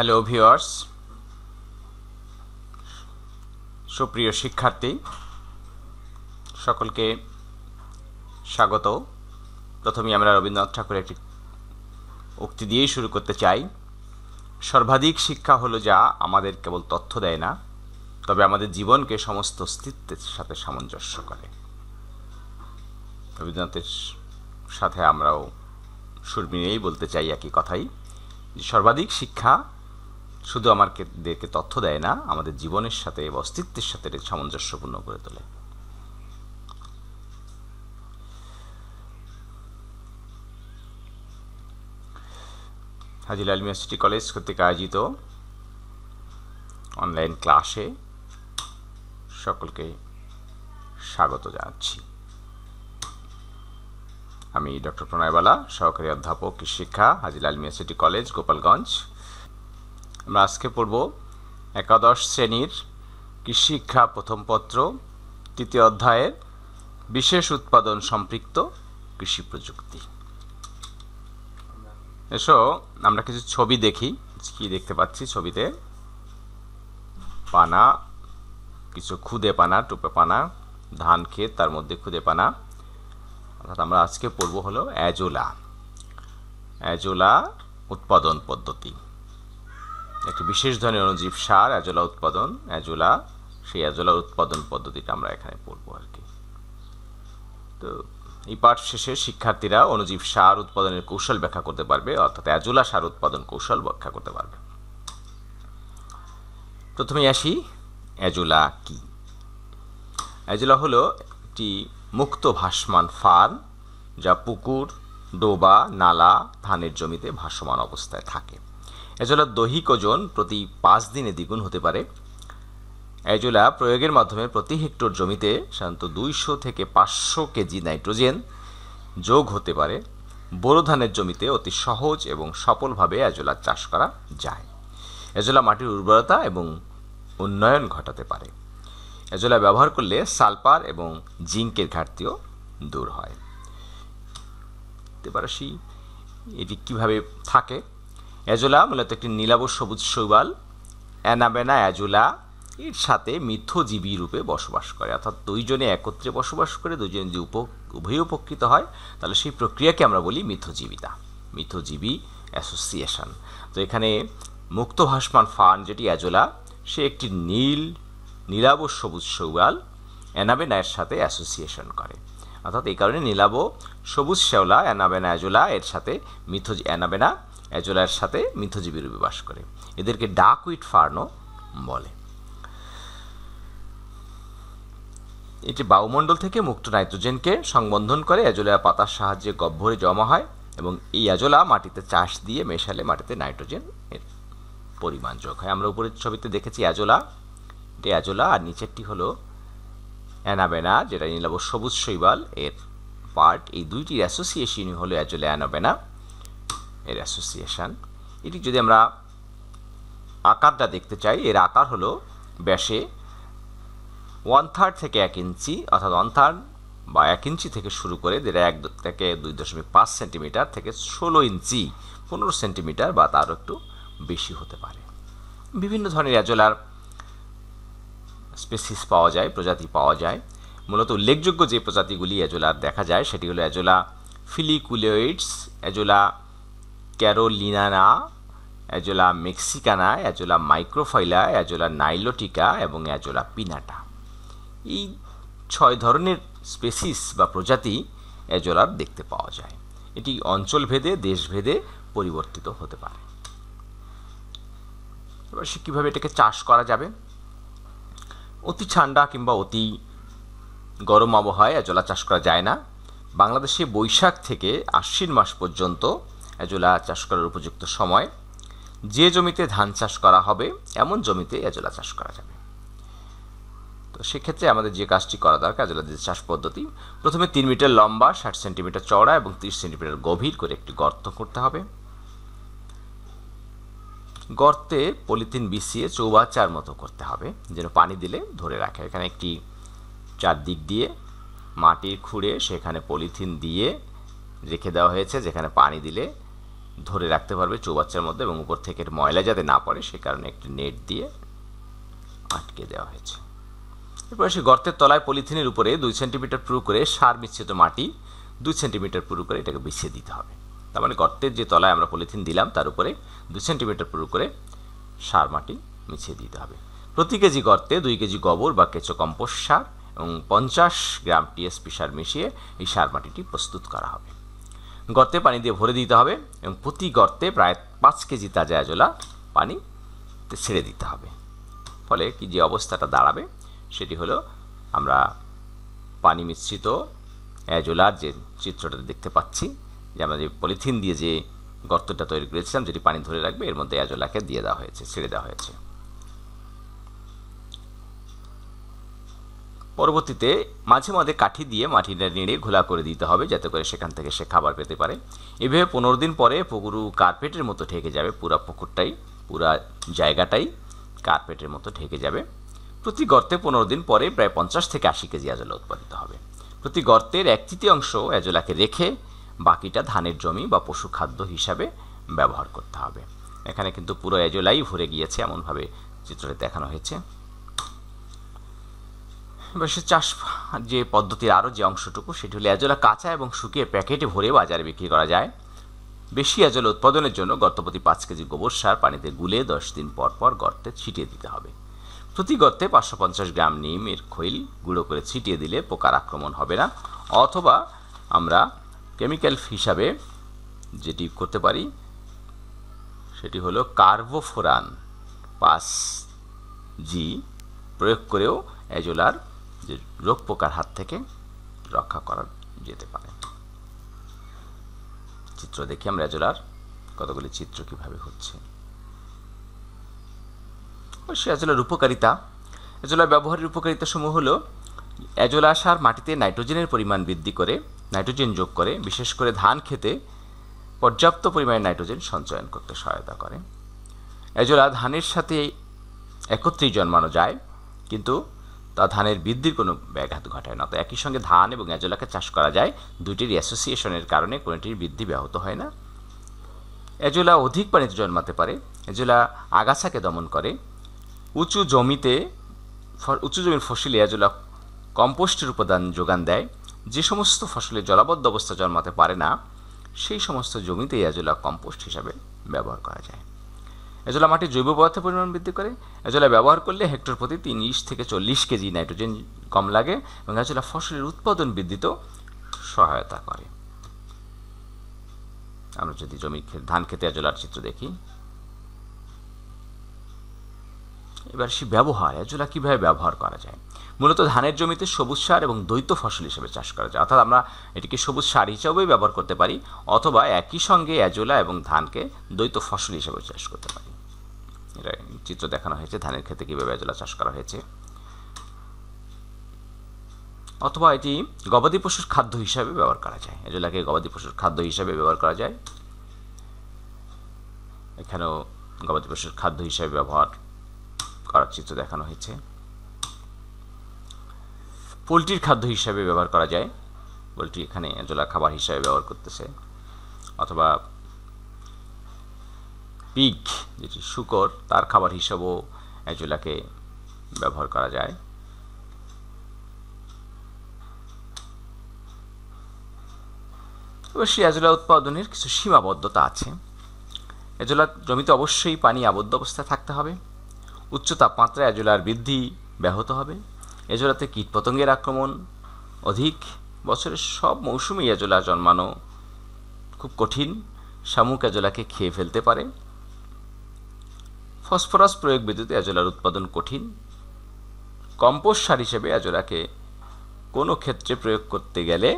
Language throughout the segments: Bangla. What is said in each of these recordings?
হ্যালো ভিওয়ার্স সুপ্রিয় শিক্ষার্থী সকলকে স্বাগত প্রথমে আমরা রবীন্দ্রনাথ ঠাকুরের একটি উক্তি দিয়েই শুরু করতে চাই সর্বাধিক শিক্ষা হলো যা আমাদের কেবল তথ্য দেয় না তবে আমাদের জীবনকে সমস্ত অস্তিত্বের সাথে সামঞ্জস্য করে রবীন্দ্রনাথের সাথে আমরাও সুর মিলিয়েই বলতে চাই একই কথাই সর্বাধিক শিক্ষা শুধু আমাদেরকে তথ্য দেয় না আমাদের জীবনের সাথে এবং অস্তিত্বের সাথে সামঞ্জস্যপূর্ণ করে তোলে হাজিলাল ইউনিভার্সিটি কলেজ কর্তৃক আয়োজিত অনলাইন ক্লাসে সকলকে স্বাগত জানাচ্ছি আমি ডক্টর প্রণয়বালা সহকারী অধ্যাপক শিক্ষা হাজিলাল ইউনিভার্সিটি কলেজ গোপালগঞ্জ আমরা আজকে পড়ব একাদশ শ্রেণীর কৃষিক্ষা প্রথম পত্র তৃতীয় অধ্যায়ের বিশেষ উৎপাদন সম্পৃক্ত কৃষি প্রযুক্তি এসো আমরা কিছু ছবি দেখি কি দেখতে পাচ্ছি ছবিতে পানা কিছু খুদে পানা টুপে পানা ধান ক্ষেত তার মধ্যে খুদে পানা অর্থাৎ আমরা আজকে পড়ব হলো অ্যাজোলা অ্যাজোলা উৎপাদন পদ্ধতি একটি বিশেষ ধরনের অনুজীব সার অ্যাজোলা উৎপাদন অ্যাজোলা সেই অ্যাজোলা উৎপাদন পদ্ধতিটা আমরা এখানে পড়বো আর কি তো এই পাঠ শেষে শিক্ষার্থীরা অনুজীব সার উৎপাদনের কৌশল ব্যাখ্যা করতে পারবে অর্থাৎ অ্যাজোলা সার উৎপাদন কৌশল ব্যাখ্যা করতে পারবে প্রথমে আসি অ্যাজোলা কি অ্যাজোলা হলো একটি মুক্ত ভাসমান ফার্ম যা পুকুর ডোবা নালা ধানের জমিতে ভাসমান অবস্থায় থাকে এজোলা দৈহিক ওজন প্রতি পাঁচ দিনে দ্বিগুণ হতে পারে এজোলা প্রয়োগের মাধ্যমে প্রতি হেক্টর জমিতে সাধারণত দুইশো থেকে পাঁচশো কেজি নাইট্রোজেন যোগ হতে পারে বোরো ধানের জমিতে অতি সহজ এবং সফলভাবে অ্যাজোলা চাষ করা যায় অ্যাজোলা মাটির উর্বরতা এবং উন্নয়ন ঘটাতে পারে অ্যাজোলা ব্যবহার করলে সালপার এবং জিঙ্কের ঘাটতিও দূর হয় এবার আসি এটি কীভাবে থাকে অ্যাজোলা মূলত একটি নীলাব সবুজ শৈবাল অ্যানাবেনা অ্যাজোলা এর সাথে মিথ্যজীবী রূপে বসবাস করে অর্থাৎ দুইজনে একত্রে বসবাস করে দুইজন যদি উপ উভয় উপকৃত হয় তাহলে সেই প্রক্রিয়াকে আমরা বলি মিথ্যজীবিতা মিথ্যজীবী অ্যাসোসিয়েশন তো এখানে মুক্ত ভাসমান ফান যেটি অ্যাজোলা সে একটি নীল নীলাব সবুজ শৈবাল এর সাথে অ্যাসোসিয়েশন করে অর্থাৎ এই কারণে নীলাব সবুজ শ্যাওলা অ্যানাবেনা অ্যাজোলা এর সাথে মিথ অ্যানাবেনা অ্যাজোলার সাথে মিথজীবী রূপে বাস করে এদেরকে ডাক উইট ফার্নও বলে এটি বায়ুমণ্ডল থেকে মুক্ত নাইট্রোজেনকে সংবন্ধন করে অ্যাজোলা পাতার সাহায্যে গহ্বরে জমা হয় এবং এই অ্যাজোলা মাটিতে চাষ দিয়ে মেশালে মাটিতে নাইট্রোজেন এর পরিমাণ যোগ হয় আমরা উপরের ছবিতে দেখেছি অ্যাজোলা এটি অ্যাজোলা আর নিচেরটি হলো অ্যানাবেনা যেটা নিলাম সবুজ শৈবাল এর পার্ট এই দুইটির অ্যাসোসিয়েশনই হলো অ্যাজোলা অ্যানাবেনা এর অ্যাসোসিয়েশান এটি যদি আমরা আকারটা দেখতে চাই এর আকার হলো ব্যাসে ওয়ান থার্ড থেকে এক ইঞ্চি অর্থাৎ ওয়ান থার্ড বা এক ইঞ্চি থেকে শুরু করে যেটা এক থেকে দুই দশমিক পাঁচ সেন্টিমিটার থেকে ষোলো ইঞ্চি পনেরো সেন্টিমিটার বা তারও একটু বেশি হতে পারে বিভিন্ন ধরনের অ্যাজোলার স্পেসিস পাওয়া যায় প্রজাতি পাওয়া যায় মূলত উল্লেখযোগ্য যে প্রজাতিগুলি অ্যাজোলার দেখা যায় সেটি হলো Azolla filiculoides Azolla caroliniana Azolla mexicana Azolla microphylla Azolla nilotica এবং অ্যাজোলা পিনাটা এই ছয় ধরনের স্পেসিস বা প্রজাতি অ্যাজোলার দেখতে পাওয়া যায় এটি অঞ্চলভেদে দেশভেদে পরিবর্তিত হতে পারে এবার সে কীভাবে এটাকে চাষ করা যাবে অতি ঠান্ডা কিংবা অতি গরম আবহাওয়ায় অ্যাজোলা চাষ করা যায় না বাংলাদেশে বৈশাখ থেকে আশ্বিন মাস পর্যন্ত এজোলা চাষ করার উপযুক্ত সময় যে জমিতে ধান চাষ করা হবে এমন জমিতে এজোলা চাষ করা যাবে তো সেক্ষেত্রে আমাদের যে কাজটি করা দরকার এজোলা যে চাষ পদ্ধতি প্রথমে তিন মিটার লম্বা ষাট সেন্টিমিটার চওড়া এবং তিরিশ সেন্টিমিটার গভীর করে একটি গর্ত করতে হবে গর্তে পলিথিন বিছিয়ে চৌবাচ্চার মতো করতে হবে যেন পানি দিলে ধরে রাখে এখানে একটি চারদিক দিয়ে মাটির খুঁড়ে সেখানে পলিথিন দিয়ে রেখে দেওয়া হয়েছে যেখানে পানি দিলে ধরে রাখতে পারবে চৌবাচ্চার মধ্যে এবং উপর থেকে ময়লা যাতে না পড়ে সে কারণে একটি নেট দিয়ে আটকে দেওয়া হয়েছে এরপরে সে গর্তের তলায় পলিথিনের উপরে দুই সেন্টিমিটার পুরু করে সার মিশ্রিত মাটি দুই সেন্টিমিটার পুরু করে এটাকে বিছিয়ে দিতে হবে তার মানে গর্তের যে তলায় আমরা পলিথিন দিলাম তার উপরে দুই সেন্টিমিটার পুরু করে সার মাটি মিছিয়ে দিতে হবে প্রতি কেজি গর্তে দুই কেজি গোবর বা কেঁচো কম্পোস্ট সার এবং পঞ্চাশ গ্রাম টিএসপি সার মিশিয়ে এই সার মাটিটি প্রস্তুত করা হবে গর্তে পানি দিয়ে ভরে দিতে হবে এবং প্রতি গর্তে প্রায় পাঁচ কেজি তাজা অ্যাজোলা পানি ছেড়ে দিতে হবে ফলে কি যে অবস্থাটা দাঁড়াবে সেটি হলো আমরা পানি মিশ্রিত অ্যাজোলার যে চিত্রটা দেখতে পাচ্ছি যে আমরা যে পলিথিন দিয়ে যে গর্তটা তৈরি করেছিলাম যেটি পানি ধরে রাখবে এর মধ্যে অ্যাজোলাকে দিয়ে দেওয়া হয়েছে ছেড়ে দেওয়া হয়েছে পরবর্তীতে মাঝে মাঝে কাঠি দিয়ে মাটিটা নেড়ে ঘোলা করে দিতে হবে যাতে করে সেখান থেকে সে খাবার পেতে পারে এভাবে পনেরো দিন পরে পুকুরু কার্পেটের মতো ঢেকে যাবে পুরা পুকুরটাই পুরা জায়গাটাই কার্পেটের মতো ঢেকে যাবে প্রতি গর্তে পনেরো দিন পরে প্রায় পঞ্চাশ থেকে আশি কেজি অ্যাজোলা উৎপাদিত হবে প্রতি গর্তের এক তৃতীয়াংশ অ্যাজলাকে রেখে বাকিটা ধানের জমি বা পশু খাদ্য হিসাবে ব্যবহার করতে হবে এখানে কিন্তু পুরো অ্যাজোলাই ভরে গিয়েছে এমনভাবে চিত্রটি দেখানো হয়েছে বেশি চাষ যে পদ্ধতির আরও যে অংশটুকু সেটি হলো অ্যাজোলা কাঁচা এবং শুকিয়ে প্যাকেটে ভরে বাজারে বিক্রি করা যায় বেশি অ্যাজোলা উৎপাদনের জন্য গর্তপতি পাঁচ কেজি গোবর সার পানিতে গুলে দশ দিন পর পর গর্তে ছিটিয়ে দিতে হবে প্রতি গর্তে পাঁচশো পঞ্চাশ গ্রাম নিমের খৈল গুঁড়ো করে ছিটিয়ে দিলে পোকার আক্রমণ হবে না অথবা আমরা কেমিক্যাল হিসাবে যেটি করতে পারি সেটি হলো কার্বোফোরান পাঁচ জি প্রয়োগ করেও অ্যাজোলার যে রোগ পোকার হাত থেকে রক্ষা করা যেতে পারে চিত্র দেখি আমরা অ্যাজোলার কতগুলি চিত্র কিভাবে হচ্ছে অবশ্যই অ্যাজোলার উপকারিতা অ্যাজোলার ব্যবহারের উপকারিতা সমূহ হল অ্যাজোলা সার মাটিতে নাইট্রোজেনের পরিমাণ বৃদ্ধি করে নাইট্রোজেন যোগ করে বিশেষ করে ধান খেতে পর্যাপ্ত পরিমাণে নাইট্রোজেন সঞ্চয়ন করতে সহায়তা করে অ্যাজোলা ধানের সাথে একত্রেই জন্মানো যায় কিন্তু তা ধানের বৃদ্ধির কোনো ব্যাঘাত ঘটায় না তো একই সঙ্গে ধান এবং অ্যাজোলাকে চাষ করা যায় দুইটির অ্যাসোসিয়েশনের কারণে কোনোটির বৃদ্ধি ব্যাহত হয় না অ্যাজোলা অধিক পানিতে জন্মাতে পারে অ্যাজোলা আগাছাকে দমন করে উঁচু জমিতে উঁচু জমির ফসলে অ্যাজোলা কম্পোস্টের উপাদান যোগান দেয় যে সমস্ত ফসলে জলাবদ্ধ অবস্থা জন্মাতে পারে না সেই সমস্ত জমিতে অ্যাজোলা কম্পোস্ট হিসাবে ব্যবহার করা যায় এজলা মাটি জৈব পদার্থের পরিমাণ বৃদ্ধি করে এজলা ব্যবহার করলে হেক্টর প্রতি তিরিশ থেকে চল্লিশ কেজি নাইট্রোজেন কম লাগে এবং এজলা ফসলের উৎপাদন বৃদ্ধিতেও সহায়তা করে আমরা যদি জমি ধান খেতে এজলার চিত্র দেখি এবার সে ব্যবহার এজলা কীভাবে ব্যবহার করা যায় মূলত ধানের জমিতে সবুজ সার এবং দ্বৈত ফসল হিসেবে চাষ করা যায় অর্থাৎ আমরা এটিকে সবুজ সার হিসাবেও ব্যবহার করতে পারি অথবা একই সঙ্গে অ্যাজোলা এবং ধানকে দ্বৈত ফসল হিসেবে চাষ করতে পারি চিত্র দেখানো হয়েছে ধানের ক্ষেতে কীভাবে অ্যাজোলা চাষ করা হয়েছে অথবা এটি গবাদি পশুর খাদ্য হিসাবে ব্যবহার করা যায় এজলাকে গবাদি পশুর খাদ্য হিসাবে ব্যবহার করা যায় এখানেও গবাদি পশুর খাদ্য হিসাবে ব্যবহার করার চিত্র দেখানো হয়েছে পোলট্রির খাদ্য হিসাবে ব্যবহার করা যায় পোলট্রি এখানে এজলা খাবার হিসাবে ব্যবহার করতেছে অথবা পিগ যেটি শুকর তার খাবার হিসাবেও অ্যাজোলাকে ব্যবহার করা যায় অবশ্যই অ্যাজোলা উৎপাদনের কিছু সীমাবদ্ধতা আছে অ্যাজোলা জমিতে অবশ্যই পানি আবদ্ধ অবস্থায় থাকতে হবে উচ্চ তাপমাত্রায় অ্যাজোলার বৃদ্ধি ব্যাহত হবে এজোলাতে কীটপতঙ্গের আক্রমণ অধিক বছরের সব মৌসুমেই অ্যাজোলা জন্মানো খুব কঠিন শামুক অ্যাজোলাকে খেয়ে ফেলতে পারে ফসফরাস প্রয়োগ বিদ্যুতে অ্যাজোলার উৎপাদন কঠিন কম্পোস্ট সার হিসেবে অ্যাজোলাকে কোনো ক্ষেত্রে প্রয়োগ করতে গেলে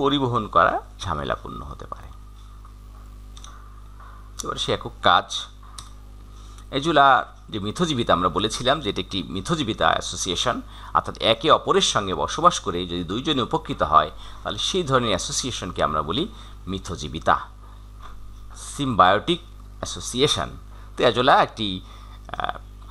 পরিবহন করা ঝামেলাপূর্ণ হতে পারে এবার সে একক কাজ এজুলা যে মিথজীবিতা আমরা বলেছিলাম যে এটি একটি মিথজীবিতা অ্যাসোসিয়েশন অর্থাৎ একে অপরের সঙ্গে বসবাস করে যদি দুইজনে উপকৃত হয় তাহলে সেই ধরনের অ্যাসোসিয়েশনকে আমরা বলি মিথজীবিতা সিম্বায়োটিক অ্যাসোসিয়েশন তেজলা একটি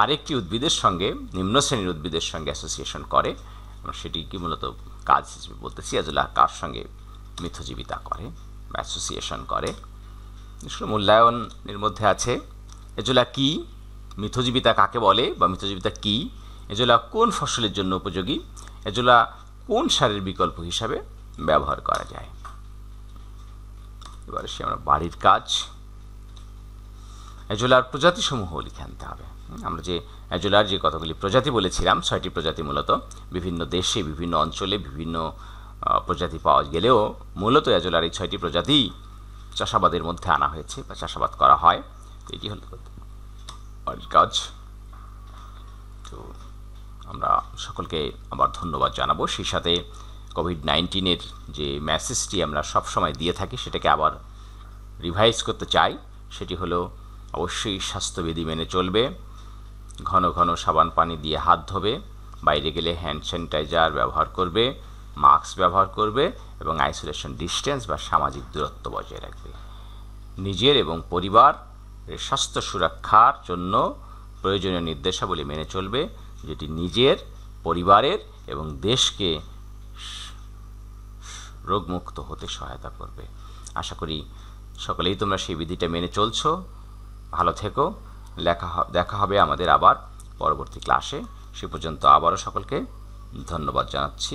আরেকটি উদ্ভিদের সঙ্গে নিম্ন শ্রেণীর উদ্ভিদের সঙ্গে অ্যাসোসিয়েশন করে সেটি কি মূলত কাজ হিসেবে বলতেছি অ্যাজোলা কার সঙ্গে মিথজীবিতা করে বা অ্যাসোসিয়েশন করে মূল্যায়নের মধ্যে আছে এজোলা কি মিথজীবিতা কাকে বলে বা মিথজীবিতা কি এজোলা কোন ফসলের জন্য উপযোগী এজোলা কোন সারের বিকল্প হিসাবে ব্যবহার করা যায় এবারে সে আমরা বাড়ির কাজ অ্যাজোলার প্রজাতিসমূহ লিখে আনতে হবে আমরা যে অ্যাজোলার যে কতগুলি প্রজাতি বলেছিলাম ছয়টি প্রজাতি মূলত বিভিন্ন দেশে বিভিন্ন অঞ্চলে বিভিন্ন প্রজাতি পাওয়া গেলেও মূলত অ্যাজোলার এই ছয়টি প্রজাতি চাষাবাদের মধ্যে আনা হয়েছে বা চাষাবাদ করা হয় এটি হল কাজ তো আমরা সকলকে আবার ধন্যবাদ জানাবো সেই সাথে কোভিড নাইন্টিনের যে মেসেজটি আমরা সবসময় দিয়ে থাকি সেটাকে আবার রিভাইজ করতে চাই সেটি হলো অবশ্যই স্বাস্থ্যবিধি মেনে চলবে ঘন ঘন সাবান পানি দিয়ে হাত ধোবে বাইরে গেলে হ্যান্ড স্যানিটাইজার ব্যবহার করবে মাস্ক ব্যবহার করবে এবং আইসোলেশন ডিস্টেন্স বা সামাজিক দূরত্ব বজায় রাখবে নিজের এবং পরিবার স্বাস্থ্য সুরক্ষার জন্য প্রয়োজনীয় নির্দেশাবলী মেনে চলবে যেটি নিজের পরিবারের এবং দেশকে রোগমুক্ত হতে সহায়তা করবে আশা করি সকলেই তোমরা সেই বিধিটা মেনে চলছো ভালো থেকো লেখা দেখা হবে আমাদের আবার পরবর্তী ক্লাসে সে পর্যন্ত আবারও সকলকে ধন্যবাদ জানাচ্ছি